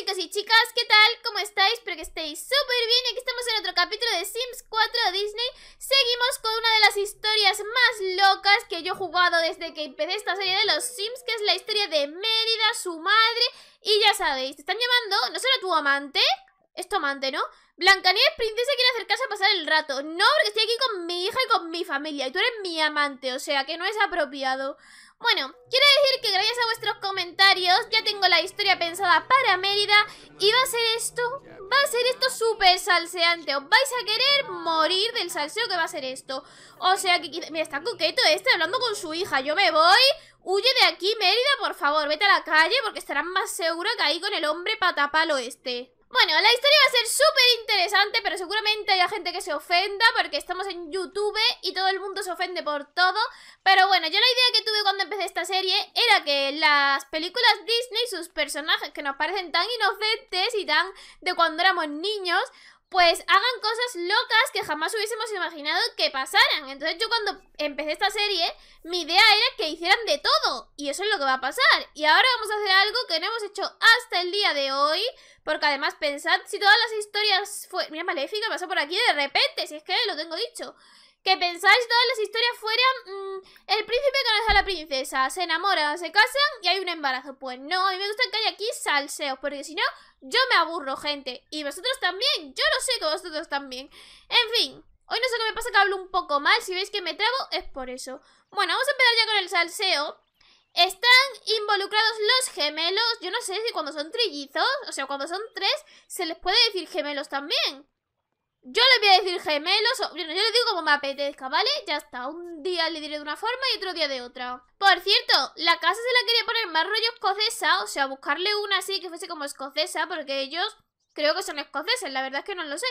chicos y chicas, ¿qué tal? ¿Cómo estáis? Espero que estéis súper bien. Aquí estamos en otro capítulo de Sims 4 Disney. Seguimos con una de las historias más locas que yo he jugado desde que empecé esta serie de los Sims, que es la historia de Mérida, su madre. Y ya sabéis, te están llamando, ¿no será tu amante? Es tu amante, ¿no? Blancanieves, princesa, quiere acercarse a pasar el rato. No, porque estoy aquí con mi hija y con mi familia. Y tú eres mi amante, o sea que no es apropiado. Bueno, quiero decir que gracias a vuestros comentarios ya tengo la historia pensada para Mérida y va a ser esto, va a ser esto súper salseante. Os vais a querer morir del salseo que va a ser esto. O sea que, mira, está coqueto este hablando con su hija. Yo me voy, huye de aquí Mérida, por favor, vete a la calle porque estarás más segura que ahí con el hombre patapalo este. Bueno, la historia va a ser súper interesante, pero seguramente haya gente que se ofenda porque estamos en YouTube y todo el mundo se ofende por todo. Pero bueno, yo la idea que tuve cuando empecé esta serie era que las películas Disney, sus personajes que nos parecen tan inocentes y tan de cuando éramos niños, pues hagan cosas locas que jamás hubiésemos imaginado que pasaran. Entonces yo cuando empecé esta serie, mi idea era que hicieran de todo. Y eso es lo que va a pasar. Y ahora vamos a hacer algo que no hemos hecho hasta el día de hoy, porque además, pensad, si todas las historias fue... Mira, Maléfica pasó por aquí de repente, si es que lo tengo dicho. Que pensáis todas las historias fueran mm, el príncipe conoce a la princesa, se enamoran, se casan y hay un embarazo. Pues no, a mí me gusta que haya aquí salseos, porque si no, yo me aburro, gente. Y vosotros también, yo lo sé que vosotros también. En fin, hoy no sé qué me pasa que hablo un poco mal, si veis que me trabo es por eso. Bueno, vamos a empezar ya con el salseo. Están involucrados los gemelos. Yo no sé si cuando son trillizos, o sea, cuando son tres, se les puede decir gemelos también. Yo les voy a decir gemelos, o, bueno, yo les digo como me apetezca, ¿vale? Ya está, un día le diré de una forma y otro día de otra. Por cierto, la casa se la quería poner más rollo escocesa, o sea, buscarle una así que fuese como escocesa, porque ellos creo que son escoceses, la verdad es que no lo sé.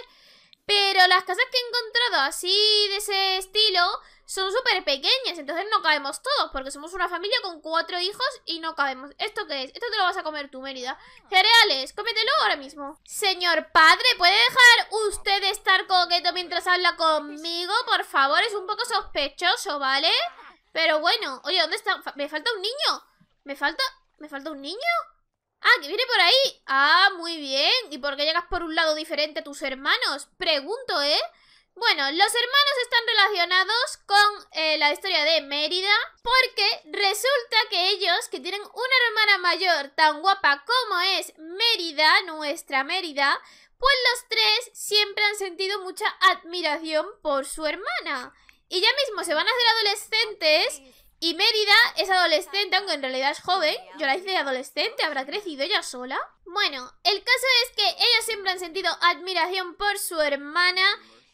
Pero las casas que he encontrado así de ese estilo son súper pequeñas, entonces no cabemos todos, porque somos una familia con cuatro hijos y no cabemos. ¿Esto qué es? Esto te lo vas a comer tú, Mérida. Cereales, cómetelo ahora mismo. Señor padre, ¿puede dejar usted de estar coqueto mientras habla conmigo? Por favor, es un poco sospechoso, ¿vale? Pero bueno, oye, ¿dónde está? ¿Me falta un niño? ¿Me falta? ¿Me falta un niño? Ah, que viene por ahí. Ah, muy bien. ¿Y por qué llegas por un lado diferente a tus hermanos? Pregunto, ¿eh? Bueno, los hermanos están relacionados con eh, la historia de Mérida porque resulta que ellos, que tienen una hermana mayor tan guapa como es Mérida, nuestra Mérida, pues los tres siempre han sentido mucha admiración por su hermana. Y ya mismo se van a hacer adolescentes y Mérida es adolescente, aunque en realidad es joven. Yo la hice adolescente, habrá crecido ella sola. Bueno, el caso es que ellos siempre han sentido admiración por su hermana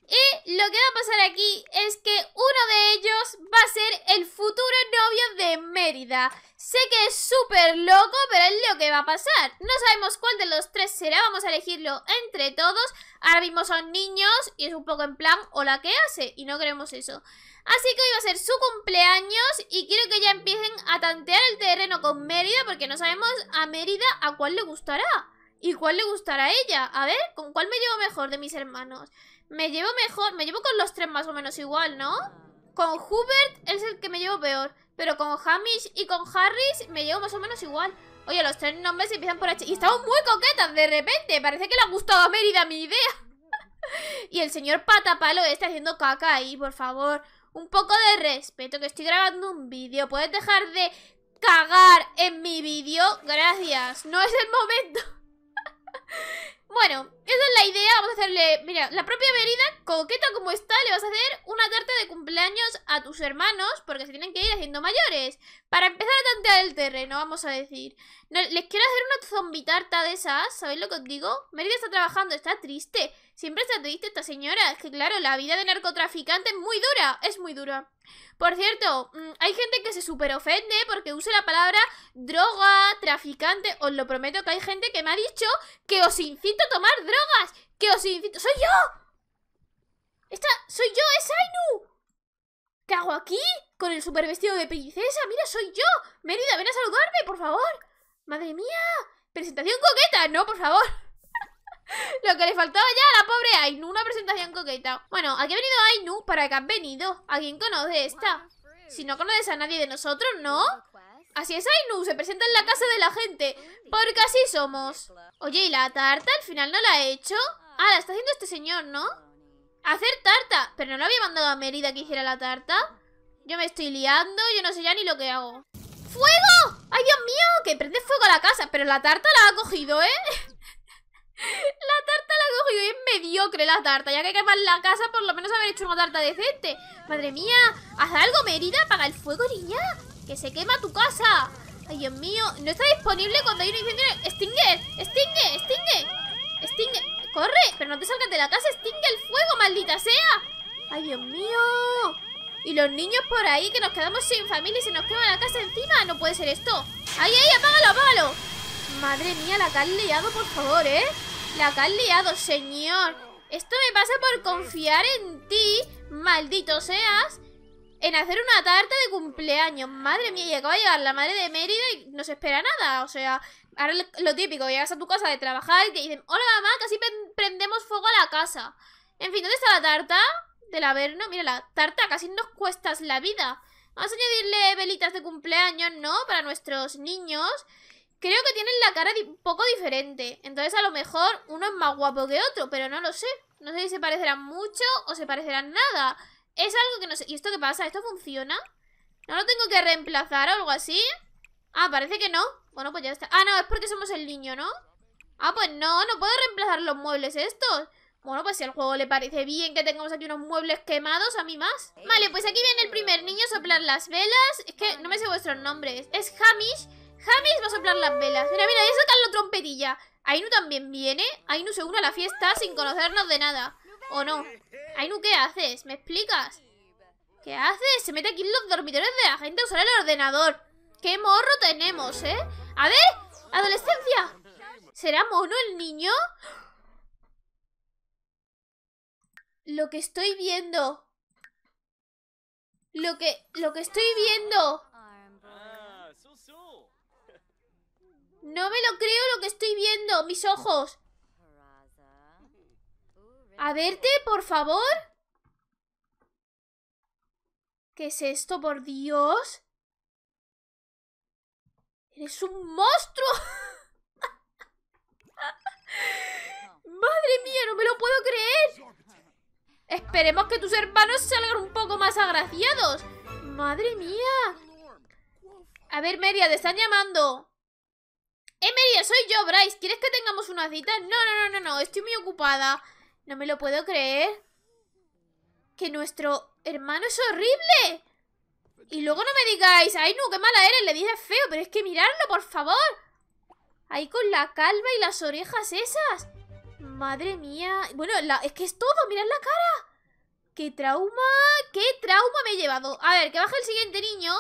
y lo que va a pasar aquí es que uno de ellos va a ser el futuro novio de Mérida. Sé que es súper loco, pero es lo que va a pasar. No sabemos cuál de los tres será, vamos a elegirlo entre todos. Ahora mismo son niños y es un poco en plan, hola, ¿qué hace? Y no queremos eso. Así que hoy va a ser su cumpleaños y quiero que ya empiecen a tantear el terreno con Mérida porque no sabemos a Mérida a cuál le gustará. ¿Y cuál le gustará a ella? A ver, ¿con cuál me llevo mejor de mis hermanos? Me llevo mejor, me llevo con los tres más o menos igual, ¿no? Con Hubert es el que me llevo peor, pero con Hamish y con Harris me llevo más o menos igual. Oye, los tres nombres empiezan por H. Y estamos muy coquetas de repente. Parece que le ha gustado a Mérida mi idea. y el señor Patapalo está haciendo caca ahí, por favor. Un poco de respeto, que estoy grabando un vídeo. ¿Puedes dejar de cagar en mi vídeo? Gracias. No es el momento. Bueno, esa es la idea. Vamos a hacerle. Mira, la propia Merida, coqueta como está, le vas a hacer una tarta de cumpleaños a tus hermanos porque se tienen que ir haciendo mayores. Para empezar a tantear el terreno, vamos a decir. les quiero hacer una zombie tarta de esas. ¿Sabéis lo que os digo? Merida está trabajando, está triste. Siempre está triste esta señora. Es que, claro, la vida de narcotraficante es muy dura. Es muy dura. Por cierto, mm, hay gente que se superofende ofende porque usa la palabra droga, traficante. Os lo prometo que hay gente que me ha dicho que os incito a tomar drogas. Que os incito. ¡Soy yo! ¡Esta! ¡Soy yo! ¡Es Ainu! ¿Qué hago aquí? Con el super vestido de princesa. ¡Mira, soy yo! Mérida, ven a saludarme, por favor. ¡Madre mía! Presentación coqueta, no, por favor. Lo que le faltaba ya a la pobre Ainu, una presentación coqueta. Bueno, aquí ha venido Ainu para que han venido. ¿Alguien conoce esta? Si no conoces a nadie de nosotros, ¿no? Así es, Ainu, se presenta en la casa de la gente. Porque así somos. Oye, ¿y la tarta al final no la he hecho? Ah, la está haciendo este señor, ¿no? Hacer tarta. Pero no lo había mandado a Mérida que hiciera la tarta. Yo me estoy liando, yo no sé ya ni lo que hago. ¡Fuego! ¡Ay, Dios mío! Que prende fuego a la casa. Pero la tarta la ha cogido, ¿eh? La tarta la cogió y es mediocre la tarta. Ya que quemar la casa, por lo menos haber hecho una tarta decente. Madre mía, haz algo, Merida. Apaga el fuego, niña. Que se quema tu casa. Ay, Dios mío. No está disponible cuando hay un incendio. ¡Extingue! ¡Extingue! ¡Extingue! ¡Extingue! ¡Corre! Pero no te salgas de la casa. ¡Extingue el fuego, maldita sea! ¡Ay, Dios mío! Y los niños por ahí que nos quedamos sin familia y se nos quema la casa encima. No puede ser esto. ¡Ay, ay! ¡Apágalo, apágalo! Madre mía, la que has liado, por favor, ¿eh? La que has liado, señor Esto me pasa por confiar en ti Maldito seas En hacer una tarta de cumpleaños Madre mía, y acaba de llegar la madre de Mérida Y no se espera nada, o sea Ahora lo típico, llegas a tu casa de trabajar Y te dicen, hola mamá, casi prendemos fuego a la casa En fin, ¿dónde está la tarta? Del averno, mira la tarta Casi nos cuestas la vida Vamos a añadirle velitas de cumpleaños, ¿no? Para nuestros niños creo que tienen la cara un poco diferente. Entonces a lo mejor uno es más guapo que otro, pero no lo sé. No sé si se parecerán mucho o se parecerán nada. Es algo que no sé. ¿Y esto qué pasa? ¿Esto funciona? ¿No lo tengo que reemplazar o algo así? Ah, parece que no. Bueno, pues ya está. Ah, no, es porque somos el niño, ¿no? Ah, pues no, no puedo reemplazar los muebles estos. Bueno, pues si al juego le parece bien que tengamos aquí unos muebles quemados, a mí más. Vale, pues aquí viene el primer niño soplar las velas. Es que no me sé vuestros nombres. Es Hamish ¡Jamis va a soplar las velas. Mira, mira, ya sacan la trompetilla. Ainu también viene. Ainu se une a la fiesta sin conocernos de nada. ¿O no? Ainu, ¿qué haces? ¿Me explicas? ¿Qué haces? Se mete aquí en los dormitorios de la gente a usar el ordenador. ¡Qué morro tenemos, eh! ¡A ver! ¡Adolescencia! ¿Será mono el niño? Lo que estoy viendo. Lo que, lo que estoy viendo. No me lo creo lo que estoy viendo, mis ojos. A verte, por favor. ¿Qué es esto, por Dios? ¡Eres un monstruo! ¡Madre mía, no me lo puedo creer! Esperemos que tus hermanos salgan un poco más agraciados. ¡Madre mía! A ver, Media, te están llamando. Emery, soy yo, Bryce. ¿Quieres que tengamos una cita? No, no, no, no, no. Estoy muy ocupada. No me lo puedo creer. Que nuestro hermano es horrible. Y luego no me digáis, ay, no, qué mala eres, le dije feo, pero es que mirarlo, por favor. Ahí con la calva y las orejas esas. Madre mía. Bueno, es que es todo, mirad la cara. ¡Qué trauma! ¡Qué trauma me he llevado! A ver, que baje el siguiente niño.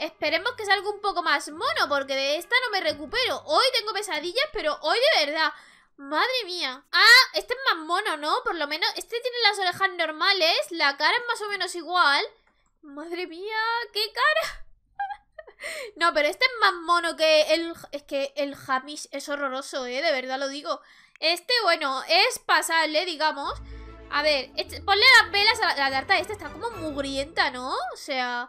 Esperemos que salga un poco más mono, porque de esta no me recupero. Hoy tengo pesadillas, pero hoy de verdad. Madre mía. Ah, este es más mono, ¿no? Por lo menos este tiene las orejas normales, la cara es más o menos igual. Madre mía, qué cara. no, pero este es más mono que el... Es que el Hamish es horroroso, ¿eh? De verdad lo digo. Este, bueno, es pasable, digamos. A ver, este... ponle las velas a la, carta tarta. Esta está como mugrienta, ¿no? O sea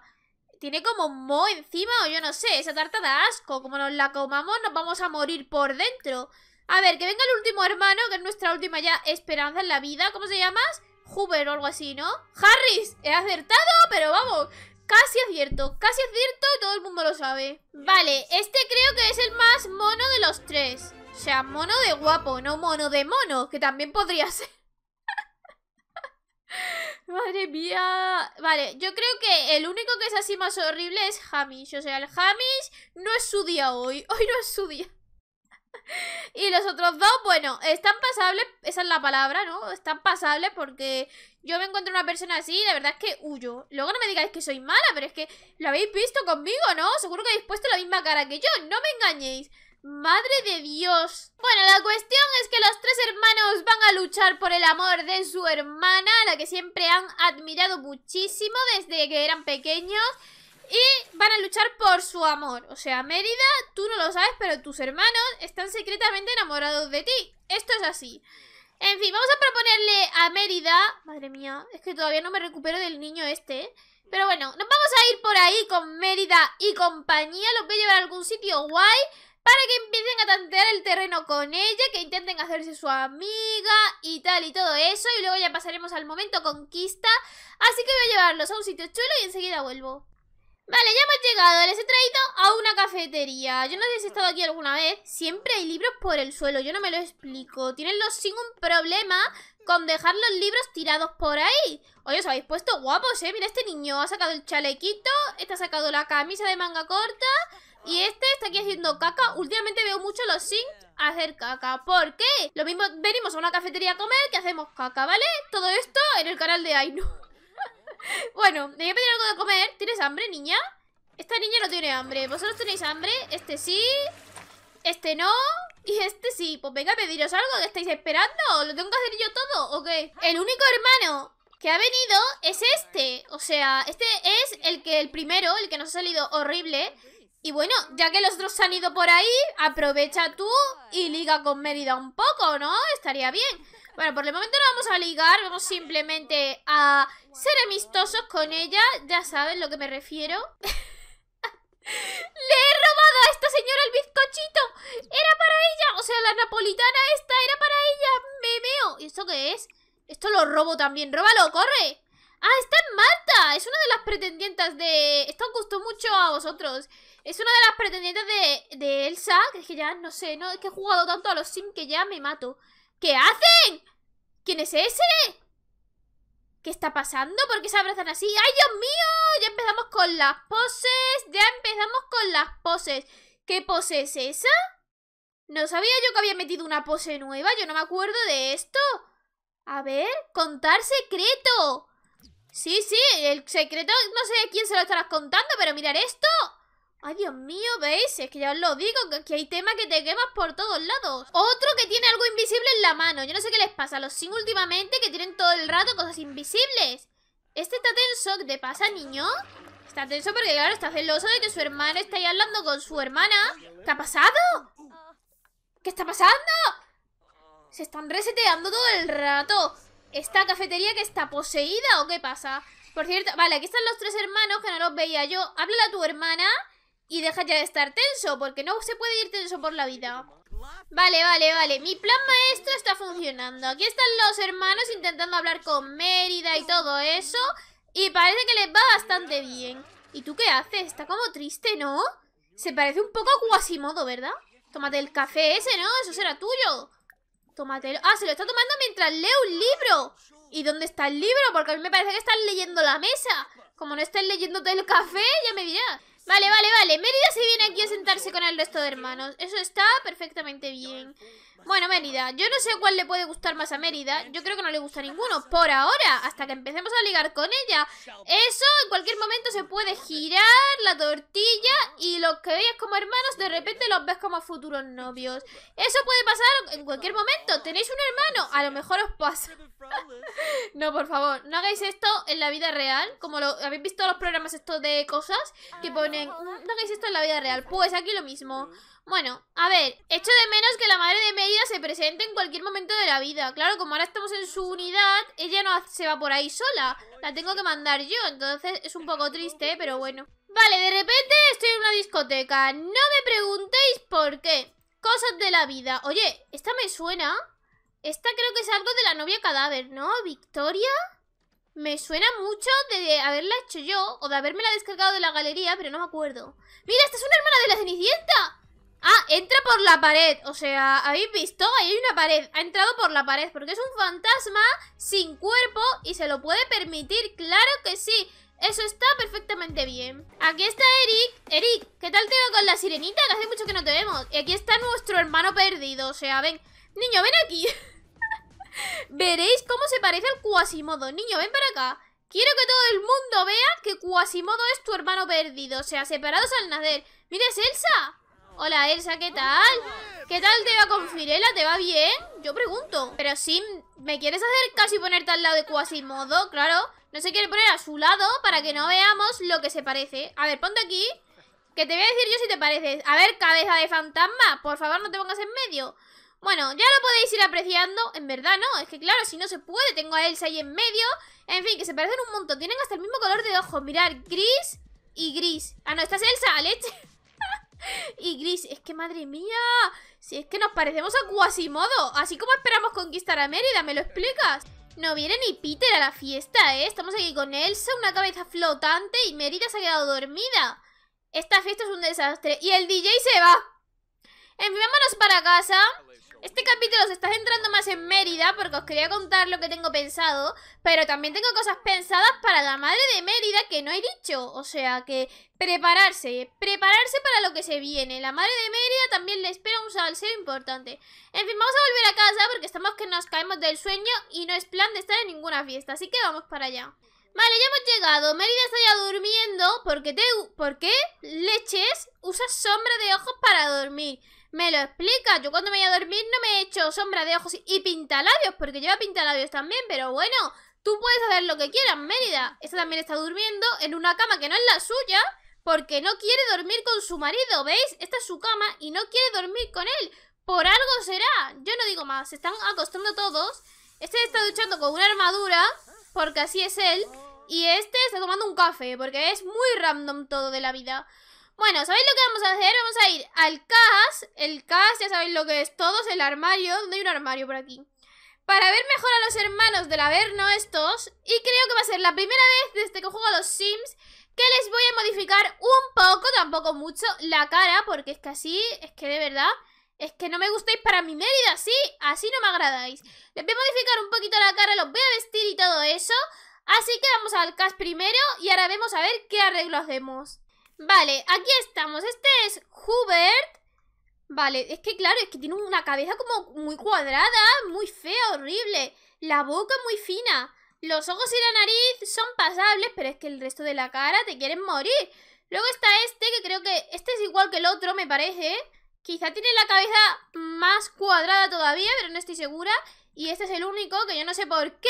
tiene como mo encima o yo no sé, esa tarta da asco. Como nos la comamos nos vamos a morir por dentro. A ver, que venga el último hermano, que es nuestra última ya esperanza en la vida. ¿Cómo se llamas? Huber o algo así, ¿no? Harris, he acertado, pero vamos, casi acierto, casi acierto y todo el mundo lo sabe. Vale, este creo que es el más mono de los tres. O sea, mono de guapo, no mono de mono, que también podría ser. Madre mía. Vale, yo creo que el único que es así más horrible es Hamish. O sea, el Hamish no es su día hoy. Hoy no es su día. Y los otros dos, bueno, están pasables, esa es la palabra, ¿no? Están pasables porque yo me encuentro una persona así y la verdad es que huyo. Luego no me digáis que soy mala, pero es que lo habéis visto conmigo, ¿no? Seguro que habéis puesto la misma cara que yo, no me engañéis. ¡Madre de Dios! Bueno, la cuestión es que los tres hermanos van a luchar por el amor de su hermana, a la que siempre han admirado muchísimo desde que eran pequeños. Y van a luchar por su amor. O sea, Mérida, tú no lo sabes, pero tus hermanos están secretamente enamorados de ti. Esto es así. En fin, vamos a proponerle a Mérida... Madre mía, es que todavía no me recupero del niño este, ¿eh? Pero bueno, nos vamos a ir por ahí con Mérida y compañía. Los voy a llevar a algún sitio guay para que empiecen a tantear el terreno con ella, que intenten hacerse su amiga y tal y todo eso. Y luego ya pasaremos al momento conquista. Así que voy a llevarlos a un sitio chulo y enseguida vuelvo. Vale, ya hemos llegado. Les he traído a una cafetería. Yo no sé si he estado aquí alguna vez. Siempre hay libros por el suelo. Yo no me lo explico. Tienenlos sin un problema con dejar los libros tirados por ahí. Oye, os habéis puesto guapos, ¿eh? Mira, este niño ha sacado el chalequito. Está ha sacado la camisa de manga corta. Y este está aquí haciendo caca. Últimamente veo mucho los sin hacer caca. ¿Por qué? Lo mismo venimos a una cafetería a comer que hacemos caca, ¿vale? Todo esto en el canal de Aino. bueno, me voy a pedir algo de comer. ¿Tienes hambre, niña? Esta niña no tiene hambre. ¿Vosotros tenéis hambre? Este sí. Este no. Y este sí, pues venga a pediros algo que estáis esperando. ¿Lo tengo que hacer yo todo o qué? El único hermano que ha venido es este. O sea, este es el que el primero, el que nos ha salido horrible. Y bueno, ya que los otros han ido por ahí, aprovecha tú y liga con Mérida un poco, ¿no? Estaría bien. Bueno, por el momento no vamos a ligar, vamos simplemente a ser amistosos con ella. Ya saben lo que me refiero. ¡Le he robado a esta señora el bizcochito! ¡Era para ella! O sea, la napolitana esta era para ella. ¡Me veo! ¿Y esto qué es? Esto lo robo también. ¡Róbalo, corre! ¡Ah, está en Malta! Es una de las pretendientas de... Esto gustó mucho a vosotros. Es una de las pretendientes de, Elsa, que es que ya no sé, no, es que he jugado tanto a los Sims que ya me mato. ¿Qué hacen? ¿Quién es ese? ¿Qué está pasando? ¿Por qué se abrazan así? ¡Ay, Dios mío! Ya empezamos con las poses. Ya empezamos con las poses. ¿Qué pose es esa? No sabía yo que había metido una pose nueva. Yo no me acuerdo de esto. A ver, contar secreto. Sí, sí, el secreto no sé quién se lo estarás contando, pero mirar esto. Ay, Dios mío, ¿veis? Es que ya os lo digo, que hay temas que te quemas por todos lados. Otro que tiene algo invisible en la mano. Yo no sé qué les pasa a los sin últimamente que tienen todo el rato cosas invisibles. Este está tenso, ¿qué te pasa, niño? Está tenso porque, claro, está celoso de que su hermana está ahí hablando con su hermana. ¿Qué ha pasado? ¿Qué está pasando? Se están reseteando todo el rato. ¿Esta cafetería que está poseída o qué pasa? Por cierto, vale, aquí están los tres hermanos que no los veía yo. Háblale a tu hermana y deja ya de estar tenso, porque no se puede ir tenso por la vida. Vale, vale, vale. Mi plan maestro está funcionando. Aquí están los hermanos intentando hablar con Mérida y todo eso. Y parece que les va bastante bien. ¿Y tú qué haces? Está como triste, ¿no? Se parece un poco a Quasimodo, ¿verdad? Tómate el café ese, ¿no? Eso será tuyo. el... Ah, se lo está tomando mientras lee un libro. ¿Y dónde está el libro? Porque a mí me parece que están leyendo la mesa. Como no están leyéndote el café, ya me dirás. Vale, vale, vale. Mérida se viene aquí a sentarse con el resto de hermanos. Eso está perfectamente bien. Bueno, Mérida, yo no sé cuál le puede gustar más a Mérida. Yo creo que no le gusta ninguno. Por ahora, hasta que empecemos a ligar con ella. Eso, en cualquier momento se puede girar la tortilla y los que veis como hermanos, de repente los ves como futuros novios. Eso puede pasar en cualquier momento. ¿Tenéis un hermano? A lo mejor os pasa. no, por favor, no hagáis esto en la vida real. Como lo habéis visto los programas estos de cosas que pone ¿Cómo mm, no esto en la vida real. Pues aquí lo mismo. Bueno, a ver, echo de menos que la madre de medida se presente en cualquier momento de la vida. Claro, como ahora estamos en su unidad, ella no se va por ahí sola. La tengo que mandar yo, entonces es un poco triste, pero bueno. Vale, de repente estoy en una discoteca. No me preguntéis por qué. Cosas de la vida. Oye, esta me suena. Esta creo que es algo de la novia cadáver, ¿no? ¿Victoria? Me suena mucho de haberla hecho yo o de haberme la descargado de la galería, pero no me acuerdo. ¡Mira, esta es una hermana de la Cenicienta! Ah, entra por la pared. O sea, ¿habéis visto? Ahí hay una pared. Ha entrado por la pared porque es un fantasma sin cuerpo y se lo puede permitir. ¡Claro que sí! Eso está perfectamente bien. Aquí está Eric. Eric, ¿qué tal te con la sirenita? Que hace mucho que no te vemos. Y aquí está nuestro hermano perdido. O sea, ven. Niño, ven aquí. Veréis cómo se parece al Quasimodo. Niño, ven para acá. Quiero que todo el mundo vea que Quasimodo es tu hermano perdido. O sea, separados al nacer. ¡Mira, es Elsa! Hola, Elsa, ¿qué tal? ¿Qué tal te va con Firela? ¿Te va bien? Yo pregunto. Pero si me quieres hacer casi ponerte al lado de Quasimodo, claro. No se quiere poner a su lado para que no veamos lo que se parece. A ver, ponte aquí. Que te voy a decir yo si te pareces. A ver, cabeza de fantasma, por favor no te pongas en medio. Bueno, ya lo podéis ir apreciando. En verdad, no. Es que claro, si no se puede, tengo a Elsa ahí en medio. En fin, que se parecen un montón. Tienen hasta el mismo color de ojos. Mirad, gris y gris. Ah, no, esta es Elsa, leche. y gris. Es que madre mía. Si es que nos parecemos a Quasimodo. Así como esperamos conquistar a Mérida, ¿me lo explicas? No viene ni Peter a la fiesta, ¿eh? Estamos aquí con Elsa, una cabeza flotante y Mérida se ha quedado dormida. Esta fiesta es un desastre. Y el DJ se va. En para casa. Este capítulo se está centrando más en Mérida porque os quería contar lo que tengo pensado, pero también tengo cosas pensadas para la madre de Mérida que no he dicho. O sea que prepararse, prepararse para lo que se viene. La madre de Mérida también le espera un salseo importante. En fin, vamos a volver a casa porque estamos que nos caemos del sueño y no es plan de estar en ninguna fiesta, así que vamos para allá. Vale, ya hemos llegado. Mérida está ya durmiendo porque te... ¿Por qué leches Usa sombra de ojos para dormir? me lo explica. Yo cuando me voy a dormir no me he hecho sombra de ojos y pintalabios, porque lleva pintalabios también, pero bueno, tú puedes hacer lo que quieras, Mérida. Esta también está durmiendo en una cama que no es la suya, porque no quiere dormir con su marido, ¿veis? Esta es su cama y no quiere dormir con él. Por algo será. Yo no digo más, se están acostando todos. Este está duchando con una armadura, porque así es él. Y este está tomando un café, porque es muy random todo de la vida. Bueno, ¿sabéis lo que vamos a hacer? Vamos a ir al CAS. El CAS, ya sabéis lo que es todos, el armario. ¿Dónde hay un armario por aquí? Para ver mejor a los hermanos del Averno estos. Y creo que va a ser la primera vez desde que juego a los Sims que les voy a modificar un poco, tampoco mucho, la cara. Porque es que así, es que de verdad... Es que no me gustáis para mi Mérida, así, así no me agradáis. Les voy a modificar un poquito la cara, los voy a vestir y todo eso. Así que vamos al CAS primero y ahora vemos a ver qué arreglo hacemos. Vale, aquí estamos. Este es Hubert. Vale, es que claro, es que tiene una cabeza como muy cuadrada, muy fea, horrible. La boca muy fina. Los ojos y la nariz son pasables, pero es que el resto de la cara te quieren morir. Luego está este, que creo que este es igual que el otro, me parece. Quizá tiene la cabeza más cuadrada todavía, pero no estoy segura. Y este es el único que yo no sé por qué,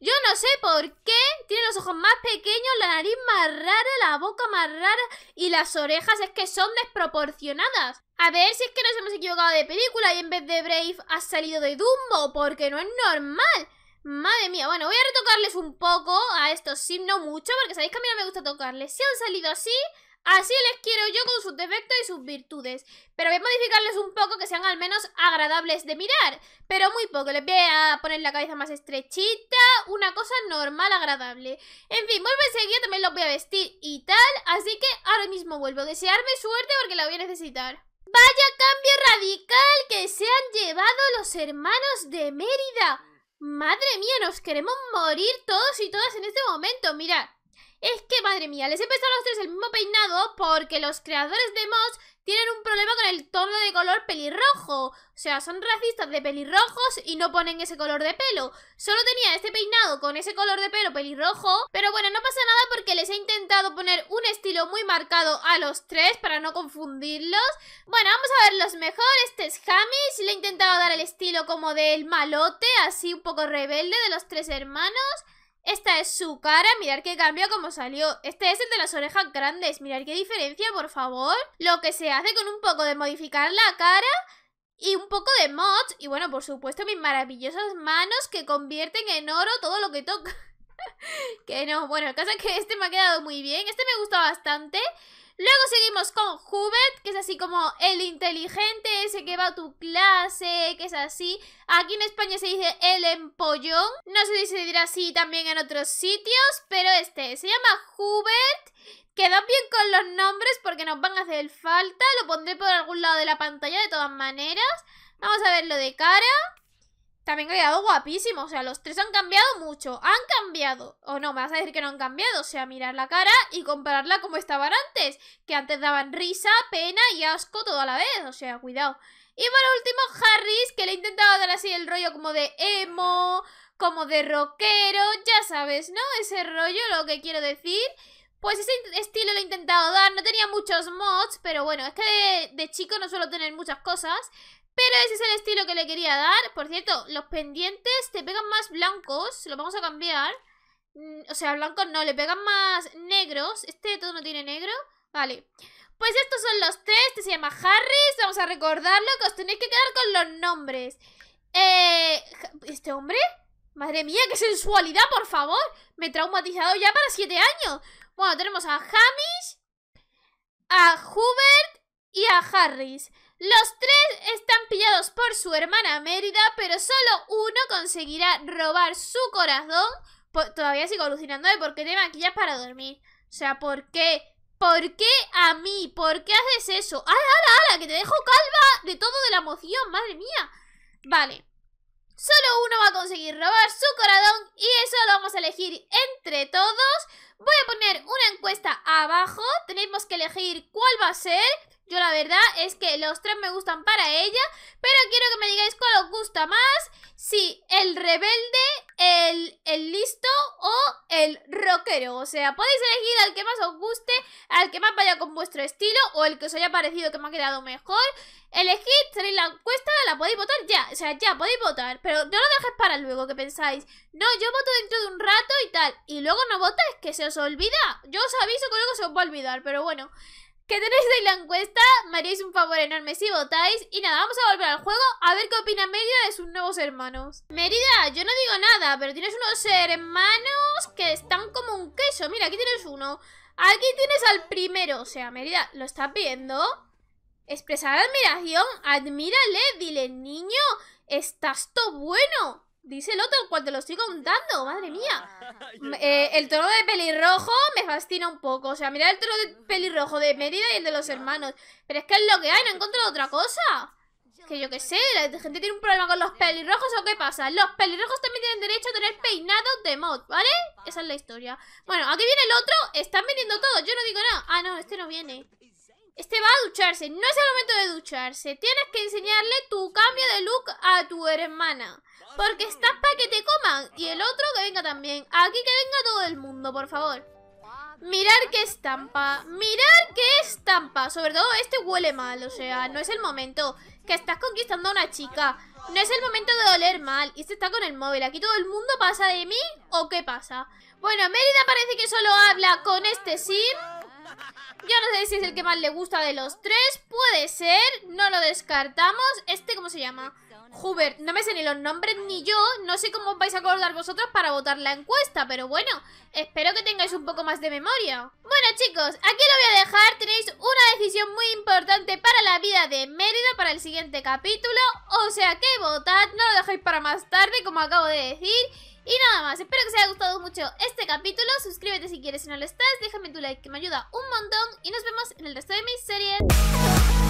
yo no sé por qué, tiene los ojos más pequeños, la nariz más rara, la boca más rara y las orejas es que son desproporcionadas. A ver si es que nos hemos equivocado de película y en vez de Brave ha salido de Dumbo, porque no es normal. Madre mía, bueno, voy a retocarles un poco a estos sims, no mucho, porque sabéis que a mí no me gusta tocarles. Si han salido así, Así les quiero yo con sus defectos y sus virtudes. Pero voy a modificarles un poco que sean al menos agradables de mirar. Pero muy poco. Les voy a poner la cabeza más estrechita. Una cosa normal, agradable. En fin, vuelvo enseguida. También los voy a vestir y tal. Así que ahora mismo vuelvo. Desearme suerte porque la voy a necesitar. Vaya cambio radical que se han llevado los hermanos de Mérida. Madre mía, nos queremos morir todos y todas en este momento. Mirad. Es que, madre mía, les he puesto a los tres el mismo peinado porque los creadores de Moss tienen un problema con el tono de color pelirrojo. O sea, son racistas de pelirrojos y no ponen ese color de pelo. Solo tenía este peinado con ese color de pelo pelirrojo. Pero bueno, no pasa nada porque les he intentado poner un estilo muy marcado a los tres para no confundirlos. Bueno, vamos a ver los mejores. Este es Hamish. Le he intentado dar el estilo como del malote, así un poco rebelde de los tres hermanos. Esta es su cara, mirar qué cambio como salió. Este es el de las orejas grandes, mirar qué diferencia, por favor. Lo que se hace con un poco de modificar la cara y un poco de mods. Y bueno, por supuesto, mis maravillosas manos que convierten en oro todo lo que toca. que no, bueno, el caso es que este me ha quedado muy bien. Este me gusta bastante. Luego seguimos con Hubert, que es así como el inteligente, ese que va a tu clase, que es así. Aquí en España se dice el empollón. No sé si se dirá así también en otros sitios, pero este se llama Hubert. Quedad bien con los nombres porque nos van a hacer falta. Lo pondré por algún lado de la pantalla de todas maneras. Vamos a verlo de cara también ha quedado guapísimo. O sea, los tres han cambiado mucho. Han cambiado. O no, me vas a decir que no han cambiado. O sea, mirar la cara y compararla como estaban antes. Que antes daban risa, pena y asco todo a la vez. O sea, cuidado. Y por último, Harris, que le intentado dar así el rollo como de emo, como de rockero, ya sabes, ¿no? Ese rollo, lo que quiero decir. Pues ese estilo lo he intentado dar, no tenía muchos mods, pero bueno, es que de, de chico no suelo tener muchas cosas. Pero ese es el estilo que le quería dar. Por cierto, los pendientes te pegan más blancos. Lo vamos a cambiar. Mm, o sea, blancos no, le pegan más negros. Este todo no tiene negro. Vale. Pues estos son los tres. Este se llama Harris. Vamos a recordarlo que os tenéis que quedar con los nombres. Eh, ¿Este hombre? Madre mía, qué sensualidad, por favor. Me he traumatizado ya para siete años. Bueno, tenemos a Hamish, a Hubert y a Harris. Los tres están pillados por su hermana Mérida, pero solo uno conseguirá robar su corazón. todavía sigo alucinando de por qué te maquillas para dormir. O sea, ¿por qué? ¿Por qué a mí? ¿Por qué haces eso? ¡Hala, hala, hala! Que te dejo calva de todo de la emoción, madre mía. Vale. Solo uno va a conseguir robar su corazón y eso lo vamos a elegir entre todos. Voy a poner una encuesta abajo. Tenemos que elegir cuál va a ser yo la verdad es que los tres me gustan para ella, pero quiero que me digáis cuál os gusta más, si el rebelde, el, el listo o el rockero. O sea, podéis elegir al que más os guste, al que más vaya con vuestro estilo o el que os haya parecido que me ha quedado mejor. Elegid, tenéis la encuesta, la podéis votar ya, o sea, ya podéis votar, pero no lo dejéis para luego que pensáis, no, yo voto dentro de un rato y tal, y luego no votáis, que se os olvida. Yo os aviso que luego se os va a olvidar, pero bueno. ¿Qué tenéis de la encuesta? Me haríais un favor enorme si votáis. Y nada, vamos a volver al juego a ver qué opina Mérida de sus nuevos hermanos. Mérida, yo no digo nada, pero tienes unos hermanos que están como un queso. Mira, aquí tienes uno. Aquí tienes al primero. O sea, Mérida, ¿lo estás viendo? Expresar admiración. Admírale, dile, niño, estás todo bueno. Dice el otro cuando lo estoy contando, madre mía. Ah. Eh, el tono de pelirrojo me fascina un poco. O sea, mira el tono de pelirrojo de Mérida y el de los hermanos. Pero es que es lo que hay, no encontrado otra cosa. Que yo qué sé, la gente tiene un problema con los pelirrojos o qué pasa. Los pelirrojos también tienen derecho a tener peinados de mod, ¿vale? Esa es la historia. Bueno, aquí viene el otro. Están viniendo todos, yo no digo nada. Ah, no, este no viene. Este va a ducharse, no es el momento de ducharse. Tienes que enseñarle tu cambio de look a tu hermana. Porque estás para que te coman. Y el otro que venga también. Aquí que venga todo el mundo, por favor. Mirar qué estampa. Mirar qué estampa. Sobre todo este huele mal. O sea, no es el momento. Que estás conquistando a una chica. No es el momento de oler mal. Y este está con el móvil. Aquí todo el mundo pasa de mí. ¿O qué pasa? Bueno, Mérida parece que solo habla con este sim. Yo no sé si es el que más le gusta de los tres. Puede ser. No lo descartamos. ¿Este cómo se llama? Hubert, no me sé ni los nombres ni yo, no sé cómo os vais a acordar vosotros para votar la encuesta, pero bueno, espero que tengáis un poco más de memoria. Bueno chicos, aquí lo voy a dejar, tenéis una decisión muy importante para la vida de Mérida para el siguiente capítulo, o sea que votad, no lo dejéis para más tarde como acabo de decir... Y nada más, espero que os haya gustado mucho este capítulo, suscríbete si quieres si no lo estás, déjame tu like que me ayuda un montón y nos vemos en el resto de mis series.